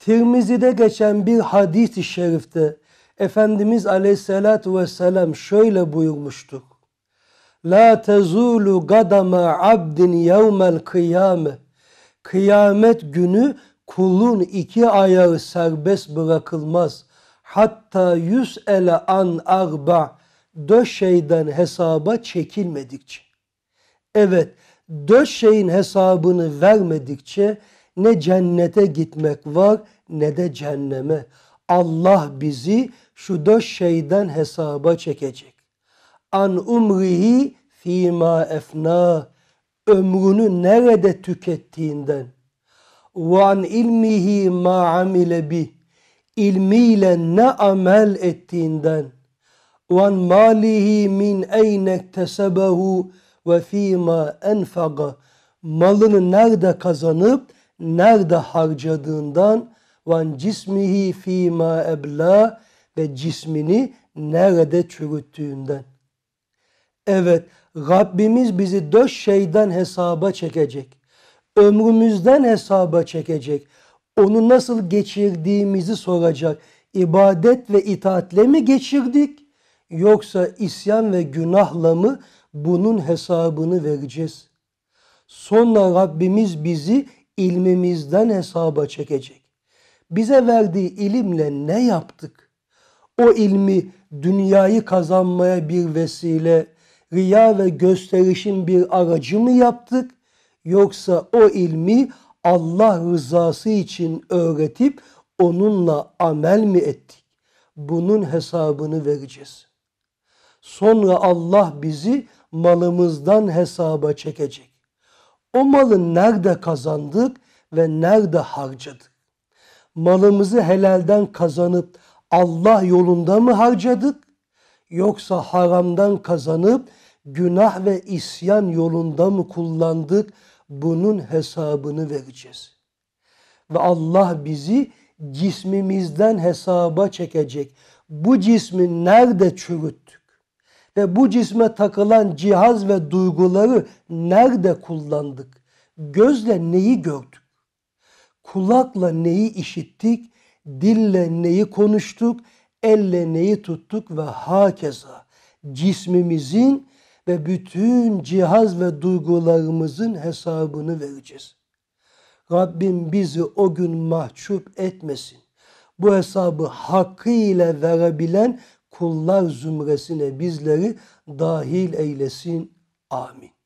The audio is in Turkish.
Tirmizi'de geçen bir hadis-i şerifte Efendimiz aleyhissalatu vesselam şöyle buyurmuştu: La tezulu gadama abdin yevmel kıyame. Kıyamet günü kulun iki ayağı serbest bırakılmaz. Hatta yüz ele an arba. Dört şeyden hesaba çekilmedikçe. Evet, dört şeyin hesabını vermedikçe ne cennete gitmek var ne de cehenneme. Allah bizi şu dört şeyden hesaba çekecek. An umrihi fima efna ömrünü nerede tükettiğinden ve ilmihi ma amile bi, ilmiyle ne amel ettiğinden ve malihi min eyne tesebehu ve fîmâ enfaga malını nerede kazanıp nerede harcadığından ve cismihi fima ebla ve cismini nerede çürüttüğünden. Evet Rabbimiz bizi dört şeyden hesaba çekecek. Ömrümüzden hesaba çekecek. Onu nasıl geçirdiğimizi soracak. İbadet ve itaatle mi geçirdik? Yoksa isyan ve günahla mı bunun hesabını vereceğiz? Sonra Rabbimiz bizi ilmimizden hesaba çekecek. Bize verdiği ilimle ne yaptık? O ilmi dünyayı kazanmaya bir vesile, riya ve gösterişin bir aracı mı yaptık? Yoksa o ilmi Allah rızası için öğretip onunla amel mi ettik? Bunun hesabını vereceğiz. Sonra Allah bizi malımızdan hesaba çekecek. O malı nerede kazandık ve nerede harcadık? Malımızı helalden kazanıp Allah yolunda mı harcadık? Yoksa haramdan kazanıp günah ve isyan yolunda mı kullandık? Bunun hesabını vereceğiz. Ve Allah bizi cismimizden hesaba çekecek. Bu cismi nerede çürüttük? ve bu cisme takılan cihaz ve duyguları nerede kullandık? Gözle neyi gördük? Kulakla neyi işittik? Dille neyi konuştuk? Elle neyi tuttuk ve hakeza cismimizin ve bütün cihaz ve duygularımızın hesabını vereceğiz. Rabbim bizi o gün mahcup etmesin. Bu hesabı hakkıyla verebilen kullar zümresine bizleri dahil eylesin. Amin.